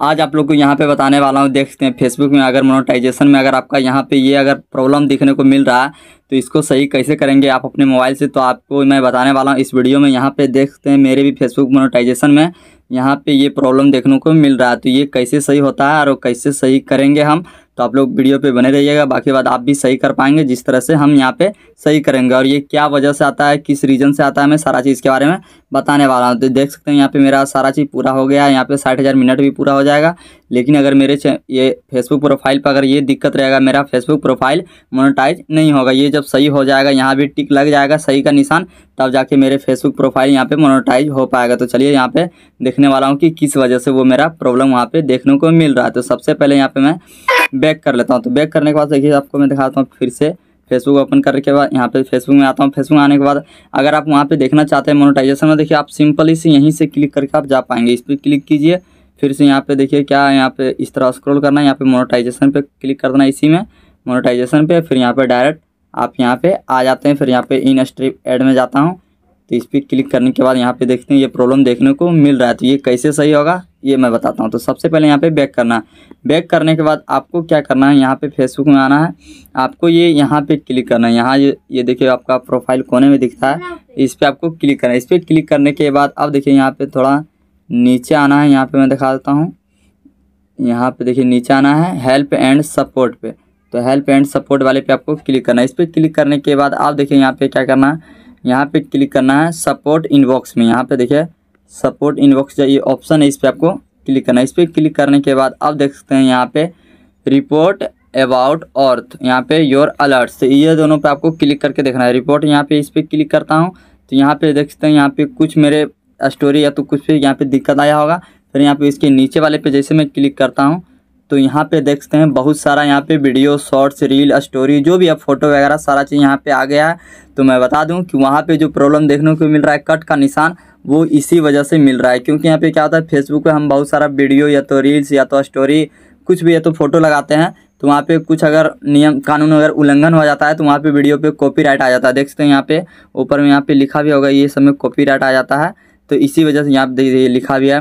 आज आप लोग को यहाँ पे बताने वाला हूँ देखते हैं फेसबुक में अगर मोनोटाइजेशन में अगर आपका यहाँ पे ये अगर प्रॉब्लम दिखने को मिल रहा है तो इसको सही कैसे करेंगे आप अपने मोबाइल से तो आपको मैं बताने वाला हूँ इस वीडियो में यहाँ पे देखते हैं मेरे भी फेसबुक मोनोटाइजेशन में यहाँ पे ये प्रॉब्लम देखने को मिल रहा है तो ये कैसे सही होता है और कैसे सही करेंगे हम तो आप लोग वीडियो पे बने रहिएगा बाकी बात आप भी सही कर पाएंगे जिस तरह से हम यहाँ पे सही करेंगे और ये क्या वजह से आता है किस रीजन से आता है मैं सारा चीज़ के बारे में बताने वाला हूँ तो देख सकते हैं यहाँ पे मेरा सारा चीज़ पूरा हो गया है यहाँ पे साठ हज़ार मिनट भी पूरा हो जाएगा लेकिन अगर मेरे ये फेसबुक प्रोफाइल पर अगर ये दिक्कत रहेगा मेरा फेसबुक प्रोफाइल मोनोटाइज नहीं होगा ये जब सही हो जाएगा यहाँ भी टिक लग जाएगा सही का निशान तब जाके मेरे फेसबुक प्रोफाइल यहाँ पर मोनोटाइज हो पाएगा तो चलिए यहाँ पे देखने वाला हूँ कि किस वजह से वो मेरा प्रॉब्लम वहाँ पर देखने को मिल रहा है तो सबसे पहले यहाँ पर मैं बैक कर लेता हूँ तो बैक करने के बाद देखिए आपको मैं दिखाता हूँ फिर से फेसबुक ओपन करने के बाद यहाँ पे फेसबुक में आता हूँ फेसबुक आने के बाद अगर आप वहाँ पे देखना चाहते हैं मोनोटाइजेशन में देखिए आप सिंपली से यहीं से क्लिक करके आप जा पाएंगे इस पर क्लिक कीजिए फिर से यहाँ पे देखिए क्या यहाँ पे इस तरह स्क्रॉल करना है यहाँ पे मोनोटाइजेशन पे क्लिक कर देना इसी में मोनोटाइजेशन पे फिर यहाँ पर डायरेक्ट आप यहाँ पर आ जाते हैं फिर यहाँ पर इन स्ट्रिप एड में जाता हूँ तो इस पर क्लिक करने के बाद यहाँ पर देखते हैं ये प्रॉब्लम देखने को मिल रहा है तो ये कैसे सही होगा ये मैं बताता हूँ तो सबसे पहले यहाँ पे बैक करना है बैक करने के बाद आपको क्या करना है यहाँ पे फेसबुक में आना है आपको ये यहाँ पे क्लिक करना है यहाँ ये ये देखिए आपका प्रोफाइल कोने में दिखता है इस पर आपको क्लिक करना है इस पर क्लिक करने के बाद अब देखिए यहाँ पे थोड़ा नीचे आना है यहाँ पे मैं दिखा देता हूँ यहाँ पे देखिए नीचे आना है हेल्प एंड सपोर्ट पर तो हेल्प एंड सपोर्ट वाले पे आपको क्लिक करना है इस पर क्लिक करने के बाद आप देखिए यहाँ पर क्या करना है यहाँ पर क्लिक करना है सपोर्ट इनबॉक्स में यहाँ पर देखिए सपोर्ट इनबॉक्स जो ये ऑप्शन है इस पर आपको क्लिक करना है इस पर क्लिक करने के बाद आप देख सकते हैं यहाँ पे रिपोर्ट अबाउट अर्थ यहाँ पे योर अलर्ट्स तो ये दोनों पे आपको क्लिक करके देखना है रिपोर्ट यहाँ पे इस पर क्लिक करता हूँ तो यहाँ पे देख सकते हैं यहाँ पे कुछ मेरे स्टोरी या तो कुछ भी यहाँ पे दिक्कत आया होगा फिर यहाँ पे इसके नीचे वाले पे जैसे मैं क्लिक करता हूँ तो यहाँ पे देखते हैं बहुत सारा यहाँ पे वीडियो शॉर्ट्स रील स्टोरी जो भी अब फोटो वगैरह सारा चीज़ यहाँ पे आ गया है तो मैं बता दूँ कि वहाँ पे जो प्रॉब्लम देखने को मिल रहा है कट का निशान वो इसी वजह से मिल रहा है क्योंकि यहाँ पे क्या होता है फेसबुक पे हम बहुत सारा वीडियो या तो रील्स या तो स्टोरी कुछ भी या तो फोटो लगाते हैं तो वहाँ पे कुछ अगर नियम कानून अगर उल्लंघन हो जाता है तो वहाँ पे वीडियो पे कॉपीराइट आ जाता है देख सकते हैं यहाँ पे ऊपर में यहाँ पे लिखा भी होगा ये सब में कॉपीराइट आ जाता है तो इसी वजह से यहाँ पे लिखा भी है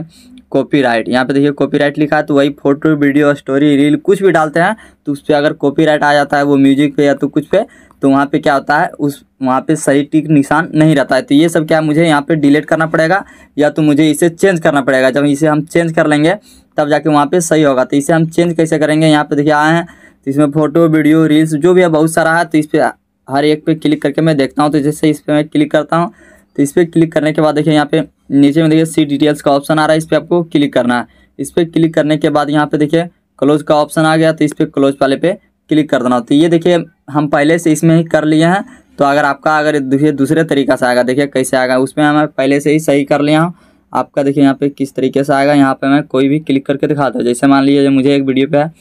कॉपीराइट यहाँ पे देखिए कॉपीराइट लिखा है तो वही फोटो वीडियो स्टोरी रील कुछ भी डालते हैं तो उस पर अगर कॉपीराइट आ जाता है वो म्यूजिक पे या तो कुछ पे तो वहाँ पे क्या होता है उस वहाँ पे सही टिक निशान नहीं रहता है तो ये सब क्या मुझे यहाँ पे डिलीट करना पड़ेगा या तो मुझे इसे चेंज करना पड़ेगा जब इसे हम चेंज कर लेंगे तब जाके वहाँ पे सही होगा तो इसे हम चेंज कैसे करेंगे यहाँ पे देखिए आए हैं तो इसमें फ़ोटो वीडियो रील्स जो भी है बहुत सारा है तो इस पर हर एक पे क्लिक करके मैं देखता हूँ तो जैसे इस पर मैं क्लिक करता हूँ तो इस पर क्लिक करने के बाद देखिए यहाँ पे नीचे में देखिए सी डिटेल्स का ऑप्शन आ रहा है इस पर आपको क्लिक करना है इस पर क्लिक करने के बाद यहाँ पे देखिए क्लोज का ऑप्शन आ गया तो इस पर क्लोज वाले पे क्लिक कर देना तो ये देखिए हम पहले से इसमें ही कर लिए हैं तो अगर आपका अगर दूसरे दूसरे तरीका से आएगा देखिए कैसे आएगा उसमें हमें पहले से ही सही कर लिया हूँ आपका देखिए यहाँ पे किस तरीके से आएगा यहाँ पे मैं कोई भी क्लिक करके दिखाता हूँ जैसे मान लीजिए मुझे एक वीडियो पे है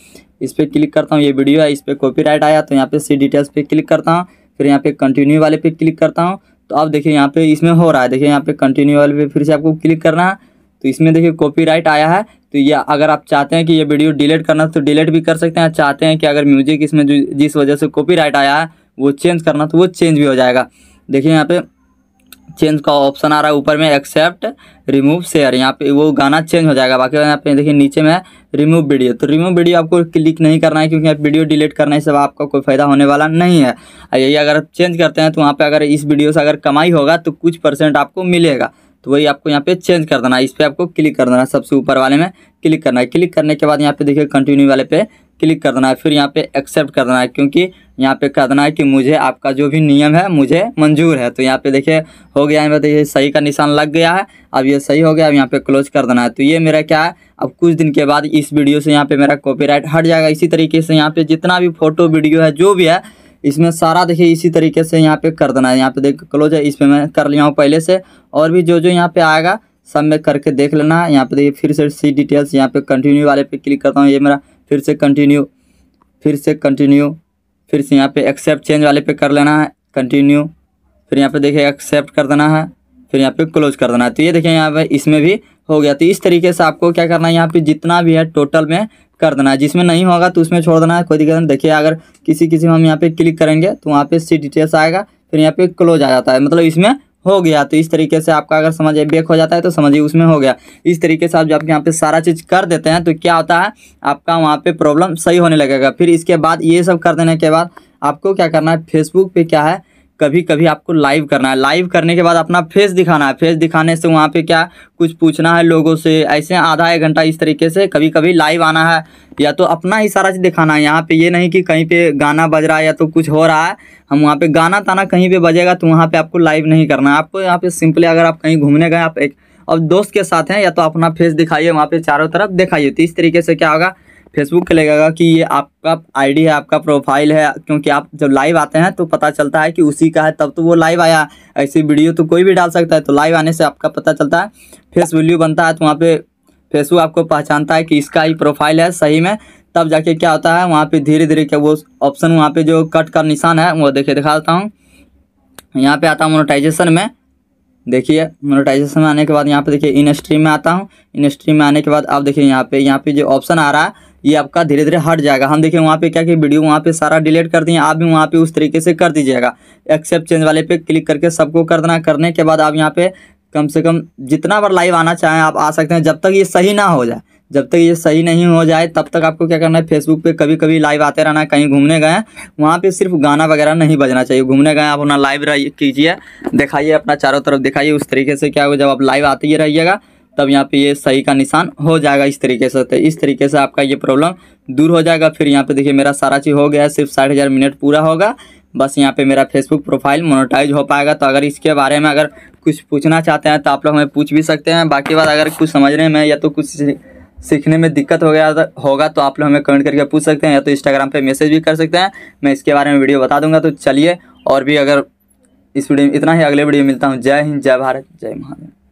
इस पर क्लिक करता हूँ ये वीडियो है इस पर कॉपी आया तो यहाँ पे सी डिटेल्स पर क्लिक करता हूँ फिर यहाँ पे कंटिन्यू वाले पे क्लिक करता हूँ तो आप देखिए यहाँ पे इसमें हो रहा है देखिए यहाँ पे कंटिन्यू वाले पे फिर से आपको क्लिक करना है तो इसमें देखिए कॉपीराइट आया है तो ये अगर आप चाहते हैं कि ये वीडियो डिलीट करना तो डिलीट भी कर सकते हैं चाहते हैं कि अगर म्यूजिक इसमें जो जिस वजह से कॉपीराइट आया है वो चेंज करना तो वो चेंज भी हो जाएगा देखिए यहाँ पे चेंज का ऑप्शन आ रहा है ऊपर में एक्सेप्ट रिमूव शेयर यहाँ पे वो गाना चेंज हो जाएगा बाकी यहाँ पे देखिए नीचे में रिमूव वीडियो तो रिमूव वीडियो आपको क्लिक नहीं करना है क्योंकि आप वीडियो डिलीट करने से आपका कोई फायदा होने वाला नहीं है यही अगर आप चेंज करते हैं तो वहाँ पे अगर इस वीडियो से अगर कमाई होगा तो कुछ परसेंट आपको मिलेगा तो वही आपको यहाँ पे चेंज कर देना है इस पर आपको क्लिक कर देना है सबसे ऊपर वाले में क्लिक करना है क्लिक करने के बाद यहाँ पे देखिए कंटिन्यू वाले पे क्लिक कर देना है फिर यहाँ पे एक्सेप्ट कर देना है क्योंकि यहाँ पे कर देना है कि मुझे आपका जो भी नियम है मुझे मंजूर है तो यहाँ पे देखिए हो गया है देखिए सही का निशान लग गया है अब ये सही हो गया अब यहाँ पे क्लोज कर देना है तो ये मेरा क्या है अब कुछ दिन के बाद इस वीडियो से यहाँ पे मेरा कॉपी हट जाएगा इसी तरीके से यहाँ पे जितना भी फोटो वीडियो है जो भी है इसमें सारा देखिए इसी तरीके से यहाँ पे कर देना है यहाँ पे देख क्लोज है इस पर मैं कर लिया हूँ पहले से और भी जो जो यहाँ पे आएगा सब मैं करके देख लेना है यहाँ पे देखिए फिर से सी डिटेल्स यहाँ पे कंटिन्यू वाले पे क्लिक करता हूँ ये मेरा फिर से कंटिन्यू फिर से कंटिन्यू फिर से यहाँ पे एक्सेप्ट चेंज वाले पे कर लेना है कंटिन्यू फिर यहाँ पे देखिए एक्सेप्ट कर देना है फिर यहाँ पे क्लोज कर देना है तो ये देखिए यहाँ पे इसमें भी हो गया तो इस तरीके से आपको क्या करना है यहाँ पे जितना भी है टोटल में कर देना है जिसमें नहीं होगा तो उसमें छोड़ देना है कोई दिक्कत नहीं देखिए अगर किसी किसी में हम यहाँ पे क्लिक करेंगे तो वहाँ पे सी डिटेल्स आएगा फिर यहाँ पे क्लोज आ जाता है मतलब इसमें हो गया तो इस तरीके से आपका अगर समझिए बेक हो जाता है तो समझिए उसमें हो गया इस तरीके से आप जब यहाँ पे सारा चीज़ कर देते हैं तो क्या होता है आपका वहाँ पे प्रॉब्लम सही होने लगेगा फिर इसके बाद ये सब कर देने के बाद आपको क्या करना है फेसबुक पे क्या है कभी कभी आपको लाइव करना है लाइव करने के बाद अपना फेस दिखाना है फेस दिखाने से वहाँ पे क्या कुछ पूछना है लोगों से ऐसे आधा एक घंटा इस तरीके से कभी कभी लाइव आना है या तो अपना ही सारा चीज़ दिखाना है यहाँ पे ये नहीं कि कहीं पे गाना बज रहा है या तो कुछ हो रहा है हम वहाँ पे गाना ताना कहीं पर बजेगा तो वहाँ पर आपको लाइव नहीं करना है आपको यहाँ पे सिंपली अगर आप कहीं घूमने गए आप एक और दोस्त के साथ हैं या तो अपना फेस दिखाइए वहाँ पर चारों तरफ दिखाइए तो इस तरीके से क्या होगा फेसबुक लगेगा कि ये आपका आईडी है आपका प्रोफाइल है क्योंकि आप जब लाइव आते हैं तो पता चलता है कि उसी का है तब तो वो लाइव आया ऐसी वीडियो तो कोई भी डाल सकता है तो लाइव आने से आपका पता चलता है फेस वैल्यू बनता है तो वहाँ पे फेसबुक आपको पहचानता है कि इसका ही प्रोफाइल है सही में तब जाके क्या होता है वहाँ पर धीरे धीरे क्या वो ऑप्शन वहाँ पर जो कट का निशान है वो देखे दिखा देता हूँ यहाँ पर आता हूँ मोनोटाइजेशन में देखिए मोनोटाइजेशन में आने के बाद यहाँ पे देखिए इन स्ट्रीम में आता हूँ इन स्ट्रीम में आने के बाद आप देखिए यहाँ पे यहाँ पे जो ऑप्शन आ रहा है ये आपका धीरे धीरे हट जाएगा हम देखिए वहाँ पे क्या कि वीडियो वहाँ पे सारा डिलीट कर दिए आप भी वहाँ पे उस तरीके से कर दीजिएगा एक्सेप्ट चेंज वाले पे क्लिक करके सबको कर देना करने के बाद आप यहाँ पे कम से कम जितना बार लाइव आना चाहें आप आ सकते हैं जब तक ये सही ना हो जाए जब तक ये सही नहीं हो जाए तब तक आपको क्या करना है फेसबुक पे कभी कभी लाइव आते रहना कहीं घूमने गए वहाँ पे सिर्फ गाना वगैरह नहीं बजना चाहिए घूमने गए आप अपना लाइव कीजिए दिखाइए अपना चारों तरफ दिखाइए उस तरीके से क्या होगा जब आप लाइव आते ही रहिएगा तब यहाँ पे ये सही का निशान हो जाएगा इस तरीके से तो इस तरीके से आपका ये प्रॉब्लम दूर हो जाएगा फिर यहाँ पे देखिए मेरा सारा चीज़ हो गया है सिर्फ साठ हज़ार मिनट पूरा होगा बस यहाँ पे मेरा फेसबुक प्रोफाइल मोनोटाइज हो पाएगा तो अगर इसके बारे में अगर कुछ पूछना चाहते हैं तो आप लोग हमें पूछ भी सकते हैं बाकी बात अगर कुछ समझने में या तो कुछ सीखने में दिक्कत हो गया तो- होगा तो आप लोग हमें कमेंट करके पूछ सकते हैं या तो इंस्टाग्राम पर मैसेज भी कर सकते हैं मैं इसके बारे में वीडियो बता दूंगा तो चलिए और भी अगर इस वीडियो में इतना ही अगले वीडियो में मिलता हूँ जय हिंद जय भारत जय महाराज